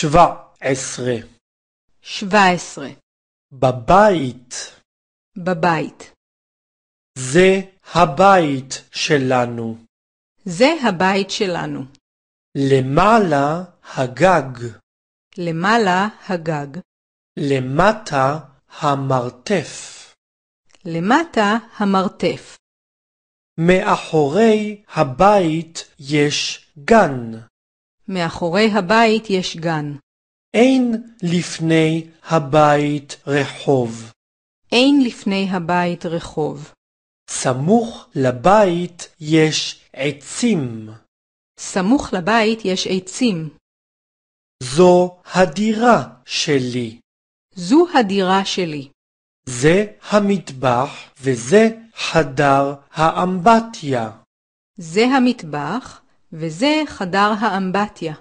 שבע עשרה. שבע עשרה. בבית. בבית. זה הבית שלנו. זה הבית שלנו. למעלה הגג. למעלה הגג. למטה המרתף. למטה המרתף. מאחורי הבית יש גן. מאחורי הבית יש גן. אין לפני הבית רחוב. אין לפני הבית רחוב. סמוך לבית יש עצים. סמוך לבית יש עצים. זו הדירה שלי. זו הדירה שלי. זה המטבח וזה חדר האמבטיה. זה המטבח וזה חדר האמבטיה.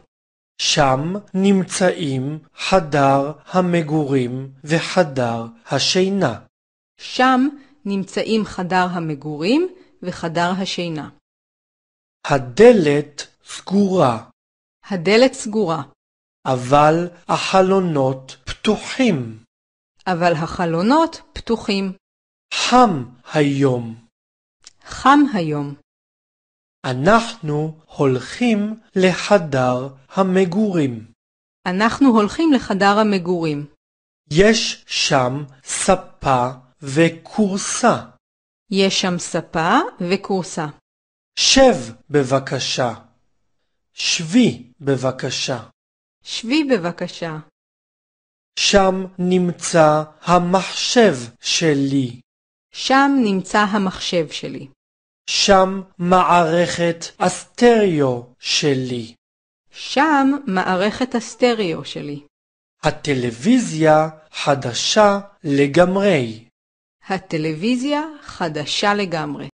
שם נמצאים חדר המגורים וחדר השינה. שם נמצאים חדר המגורים וחדר השינה. הדלת סגורה. הדלת סגורה. אבל החלונות פתוחים. אבל החלונות פתוחים. חם היום. חם היום. אנחנו הולכים לחדר המגורים. אנחנו הולכים לחדר המגורים. יש שם ספה וכורסה. יש שם ספה וכורסה. שב בבקשה. שבי בבקשה. שבי בבקשה. שם נמצא המחשב שלי. שם נמצא המחשב שלי. שם מערכת הסטריאו שלי. שם מערכת הסטריאו שלי. הטלוויזיה חדשה לגמרי. הטלוויזיה חדשה לגמרי.